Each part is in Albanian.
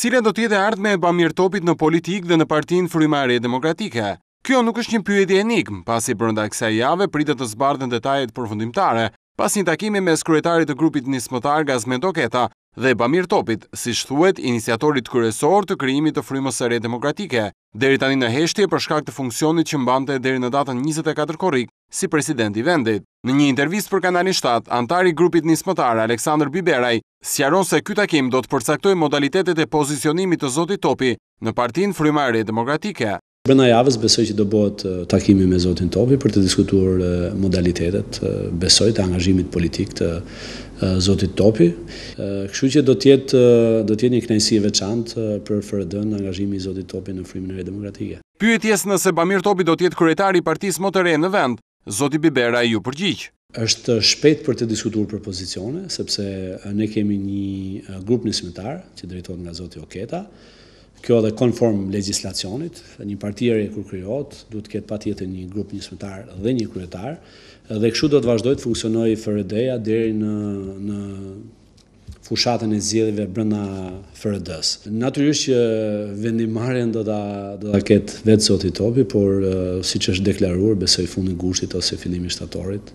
cilën do tjetë e ardhme e Topit në politikë dhe në partinë frimare e demokratike. Kjo nuk është një pyet i enigm, pasi brënda kësa jave pritë të zbardhën detajet përfundimtare, pas një takimi me skruetarit të grupit një smotar Gazmen Doketa dhe Bamir Topit, si shthuet inisiatorit kërësor të kryimit të frimës së re demokratike, deri tani në heshtje për shkak të funksionit që mbante deri në datën 24 korik si president i vendit. Në një intervjist për kanalin 7, antari grupit nismëtar Aleksandr Biberaj sjaron se kyta kim do të përcaktoj modalitetet e pozicionimit të Zotit Topi në partin frimare demokratike. Brenda javës besoj që do bëhet takimi me Zotin Topi për të diskutuar modalitetet, besoj të angazhimit politik të Zotit Topi. Kështu që do tjetë, do një knajsi e veçantë për fërëdën në angazhimi Zotit Topi në frimin e demokratike. Pyetjes nëse Bamir Topi do tjetë kërëtari partis më të re në vend, Zoti Bibera ju përgjigj. Êshtë shpet për të diskutur për pozicione, sepse ne kemi një grup nismetar që drejtojnë nga Zoti Oketa, kjo dhe konform legislacionit, një partijere kur kryot, du të ketë pa tjetë një grup nismetar dhe një kryetar, dhe këshu do të vazhdojtë funksionoj fërëdeja dheri fushatën e zgjedhjeve brenda FRD-s. Natyrisht që vendimarrjen do ta do ta ket vetë Zoti Topi, por siç është deklaruar, besoj fundi gushtit ose fillimi shtatorit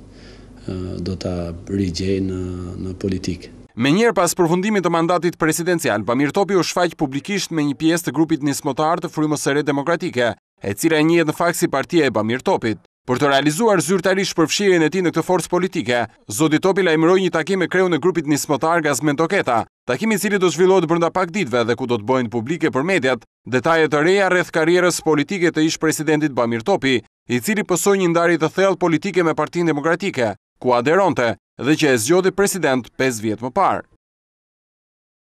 do ta rigjej në në politikë. Me njerë pas përfundimit të mandatit presidencial, Bamir Topi u shfaq publikisht me një pjesë të grupit nismotar të frymës së re demokratike, e cila e njëhet në fakt si partia e Bamir Topit. Për të realizuar zyrtarish përfshirjen e ti në këtë forcë politike, Zodit Topi imëroj një takim e kreu në grupit një smëtar gaz mentoketa, takimi cili do zhvillot bërnda pak ditve dhe ku do të bëjnë publike për mediat, detajet të reja rreth karierës politike të ish presidentit Bamir Topi, i cili pësoj një ndarit të thell politike me partin demokratike, ku aderonte dhe që e zgjodi president 5 vjetë më parë.